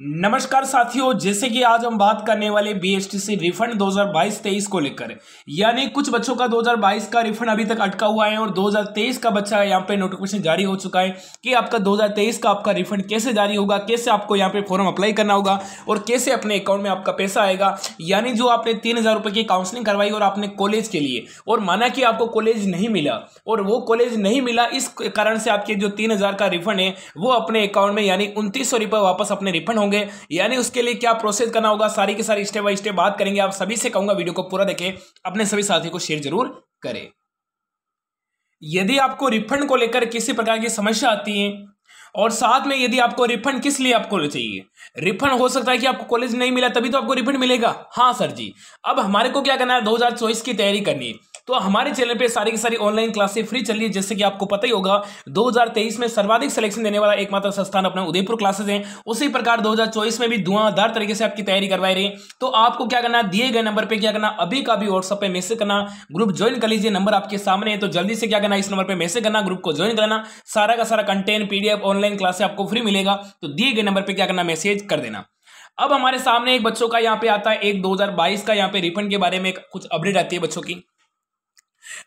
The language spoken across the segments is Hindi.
नमस्कार साथियों जैसे कि आज हम बात करने वाले बीएसटीसी रिफंड 2022-23 को लेकर यानी कुछ बच्चों का 2022 का रिफंड अभी तक अटका हुआ है और 2023 का बच्चा यहाँ पे नोटिफिकेशन जारी हो चुका है कि आपका 2023 का आपका रिफंड कैसे जारी होगा कैसे आपको यहाँ पे फॉर्म अप्लाई करना होगा और कैसे अपने अकाउंट में आपका पैसा आएगा यानी जो आपने तीन की काउंसलिंग करवाई और आपने कॉलेज के लिए और माना कि आपको कॉलेज नहीं मिला और वो कॉलेज नहीं मिला इस कारण से आपके जो तीन का रिफंड है वो अपने अकाउंट में यानी उनतीस रुपए वापस अपने रिफंड होंगे यानी उसके लिए क्या प्रोसेस करना होगा सारी के सारी स्टेप बाई स्टेप बात करेंगे आप सभी से कहूंगा वीडियो को पूरा देखें अपने सभी साथियों को शेयर जरूर करें यदि आपको रिफंड को लेकर किसी प्रकार की समस्या आती है और साथ में यदि आपको रिफंड किस लिए आपको चाहिए रिफंड हो सकता है कि आपको कॉलेज नहीं मिला तभी तो आपको रिफंड मिलेगा हाँ सर जी अब हमारे को क्या करना है 2024 की तैयारी करनी है तो हमारे चैनल पे सारी की सारी ऑनलाइन क्लासेस फ्री चल रही है जैसे कि आपको पता ही होगा 2023 में सर्वाधिक सिलेक्शन देने वाला एकमात्र संस्थान अपना उदयपुर क्लासेस है उसी प्रकार 2024 में भी धुआंधार तरीके से आपकी तैयारी करवाई रही तो आपको क्या करना दिए गए नंबर पर क्या करना अभी का भी व्हाट्सअप पर मैसेज करना ग्रुप ज्वाइन कर लीजिए नंबर आपके सामने है तो जल्दी से क्या करना इस नंबर पर मैसेज करना ग्रुप को ज्वाइन करना सारा का सारा कंटेंट पीडीएफ ऑनलाइन क्लासे आपको फ्री मिलेगा तो दिए गए नंबर पर क्या करना मैसेज कर देना अब हमारे सामने एक बच्चों का यहाँ पे आता है एक 2022 का यहाँ पे रिफंड के बारे में कुछ अपडेट आती है बच्चों की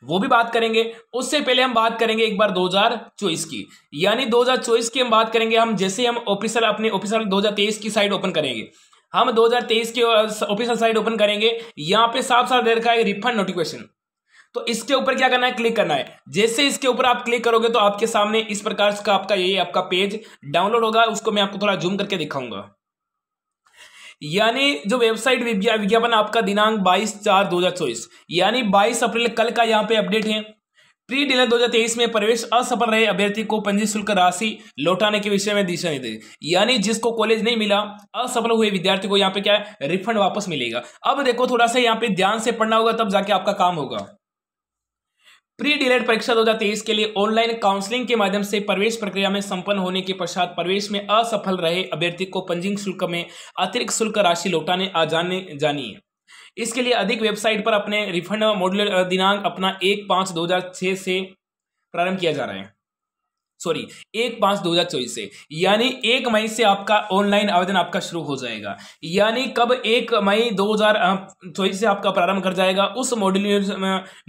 वो भी बात करेंगे उससे पहले हम बात करेंगे एक बार 2024 की यानी 2024 की हम बात करेंगे हम जैसे हम ऑफिसर अपने ऑफिसर 2023 की साइड ओपन करेंगे हम 2023 की ऑफिसर साइट ओपन करेंगे यहां पे साफ साफ दे रखा है रिफंड नोटिफिकेशन तो इसके ऊपर क्या करना है क्लिक करना है जैसे इसके ऊपर आप क्लिक करोगे तो आपके सामने इस प्रकार का आपका ये आपका पेज डाउनलोड होगा उसको मैं आपको थोड़ा जूम करके दिखाऊंगा यानी जो वेबसाइट विज्ञापन आपका दिनांक 22 चार 2024 यानी 22 अप्रैल कल का यहाँ पे अपडेट है प्री हजार 2023 में प्रवेश असफल रहे अभ्यर्थी को पंजी शुल्क राशि लौटाने के विषय में दिशा निर्देश यानी जिसको कॉलेज नहीं मिला असफल हुए विद्यार्थी को यहाँ पे क्या है रिफंड वापस मिलेगा अब देखो थोड़ा सा यहाँ पे ध्यान से पढ़ना होगा तब जाके आपका काम होगा प्री डिलेड परीक्षा 2023 के लिए ऑनलाइन काउंसलिंग के माध्यम से प्रवेश प्रक्रिया में संपन्न होने के पश्चात प्रवेश में असफल रहे अभ्यर्थी को पंजिंग शुल्क में अतिरिक्त शुल्क राशि लौटाने आ जाने जानी है इसके लिए अधिक वेबसाइट पर अपने रिफंड मॉड्यूलर दिनांक अपना एक पाँच दो से प्रारंभ किया जा रहा है सॉरी एक पांच दो हज़ार चौबीस से यानी एक मई से आपका ऑनलाइन आवेदन आपका शुरू हो जाएगा यानी कब एक मई दो हज़ार चौबीस से आपका प्रारंभ कर जाएगा उस मॉड्यूल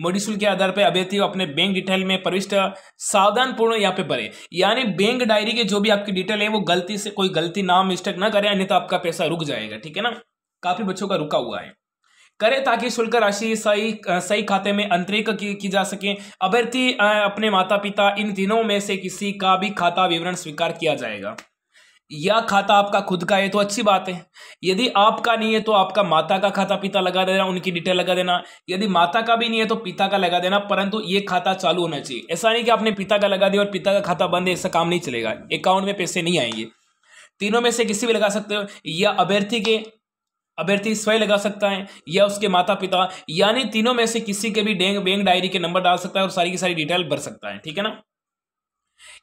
मॉड्यूल के आधार पर अभ्यर्थी अपने बैंक डिटेल में प्रविष्ट सावधानपूर्ण यहाँ पे भरे यानी बैंक डायरी के जो भी आपकी डिटेल है वो गलती से कोई गलती ना मिस्टेक ना करें अन्यथा आपका पैसा रुक जाएगा ठीक है ना काफ़ी बच्चों का रुका हुआ है करें ताकि शुल्क राशि सही सही खाते में अंतरिक की, की जा सके अभ्यर्थी अपने माता पिता इन तीनों में से किसी का भी खाता विवरण स्वीकार किया जाएगा या खाता आपका खुद का है तो अच्छी बात है यदि आपका नहीं है तो आपका माता का खाता पिता लगा देना उनकी डिटेल लगा देना यदि माता का भी नहीं है तो पिता का लगा देना परंतु ये खाता चालू होना चाहिए ऐसा नहीं कि आपने पिता का लगा दिया और पिता का खाता बंद है ऐसा काम नहीं चलेगा अकाउंट में पैसे नहीं आएंगे तीनों में से किसी भी लगा सकते हो या अभ्यर्थी के अभ्यर्थी स्वयं लगा सकता है या उसके माता पिता यानी तीनों में से किसी के भी डेंग बैंक डायरी के नंबर डाल सकता है और सारी की सारी डिटेल भर सकता है ठीक है ना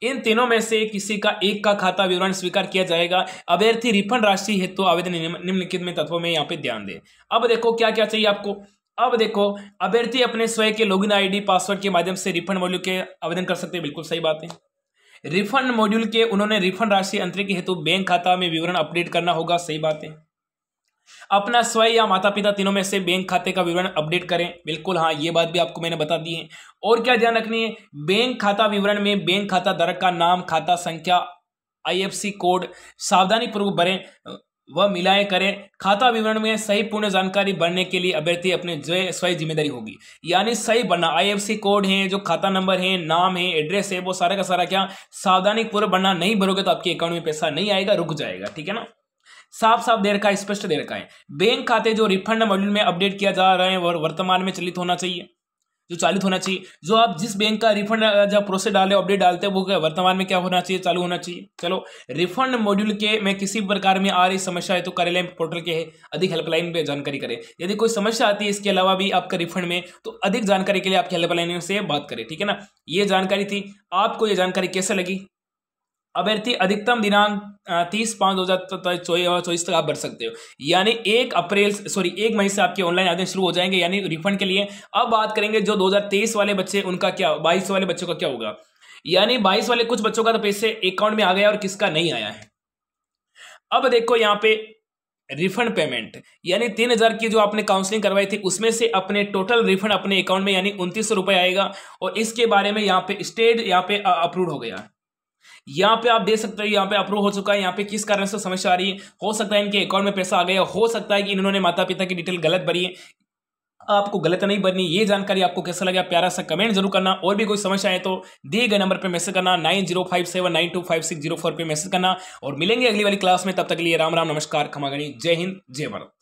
इन तीनों में से किसी का एक का खाता विवरण स्वीकार किया जाएगा अभ्यर्थी रिफंड राशि हेतु तो आवेदन निम्नलिखित में तत्वों में यहाँ पे ध्यान दें अब देखो क्या क्या चाहिए आपको अब देखो अभ्यर्थी अपने स्वयं के लॉगिन आईडी पासवर्ड के माध्यम से रिफंड मॉड्यूल के आवेदन कर सकते हैं बिल्कुल सही बात है रिफंड मॉड्यूल के उन्होंने रिफंड राशि अंतरिक हेतु बैंक खाता में विवरण अपडेट करना होगा सही बात है अपना स्वयं या माता पिता तीनों में से बैंक खाते का विवरण अपडेट करें बिल्कुल हाँ ये बात भी आपको मैंने बता दी है और क्या ध्यान रखनी है बैंक खाता विवरण में बैंक खाता धारक का नाम खाता संख्या आई कोड सावधानी पूर्वक भरें व मिलाए करें खाता विवरण में सही पूर्ण जानकारी भरने के लिए अभ्यर्थी अपने जो स्वयं जिम्मेदारी होगी यानी सही बनना आईएफसी कोड है जो खाता नंबर है नाम है एड्रेस है वो सारा का सारा क्या सावधानी पूर्व बनना नहीं भरोगे तो आपके अकाउंट में पैसा नहीं आएगा रुक जाएगा ठीक है ना साफ साफ दे रखा है स्पष्ट दे रखा है बैंक खाते जो रिफंड मॉड्यूल में अपडेट किया जा रहे हैं वह वर्तमान में चलित होना चाहिए जो चालित होना चाहिए जो आप जिस बैंक का रिफंड जब प्रोसेस डाले अपडेट डालते हैं वो वर्तमान में क्या होना चाहिए चालू होना चाहिए चलो रिफंड मॉड्यूल के में किसी प्रकार में आ रही समस्या है तो कार्यालय पोर्टल के अधिक हेल्पलाइन पे जानकारी करें यदि कोई समस्या आती है इसके अलावा भी आपका रिफंड में तो अधिक जानकारी के लिए आपकी हेल्पलाइन से बात करें ठीक है ना ये जानकारी थी आपको ये जानकारी कैसे लगी अभ्यर्थी अधिकतम दिनांक तीस पाँच दो हज़ार चौबीस और चौबीस तक आप भर सकते हो यानी एक अप्रैल सॉरी एक मई से आपके ऑनलाइन आवेदन शुरू हो जाएंगे यानी रिफंड के लिए अब बात करेंगे जो 2023 वाले बच्चे उनका क्या बाईस वाले बच्चों का क्या होगा यानी बाईस वाले कुछ बच्चों का तो पैसे अकाउंट में आ गया और किसका नहीं आया है अब देखो यहाँ पे रिफंड पेमेंट यानी तीन हज़ार की जो आपने काउंसलिंग करवाई थी उसमें से अपने टोटल रिफंड अपने अकाउंट में यानी उनतीस सौ रुपये आएगा और इसके बारे में यहाँ पे स्टेट यहाँ पे अप्रूव हो गया है यहाँ पे आप देख सकते हो यहाँ पे अप्रूव हो चुका है यहाँ पे किस कारण से समस्या आ रही है हो सकता है इनके अकाउंट में पैसा आ गया हो सकता है कि इन्होंने माता पिता की डिटेल गलत भरी है आपको गलत नहीं बननी ये जानकारी आपको कैसा लगा प्यारा सा कमेंट जरूर करना और भी कोई समस्या है तो दिए गए नंबर पर मैसेज करना nine zero five seven nine two five six zero four पर मैसेज करना और मिलेंगे अगली वाली क्लास में तब तक के लिए राम राम नमस्कार खमागणी जय हिंद जय भारत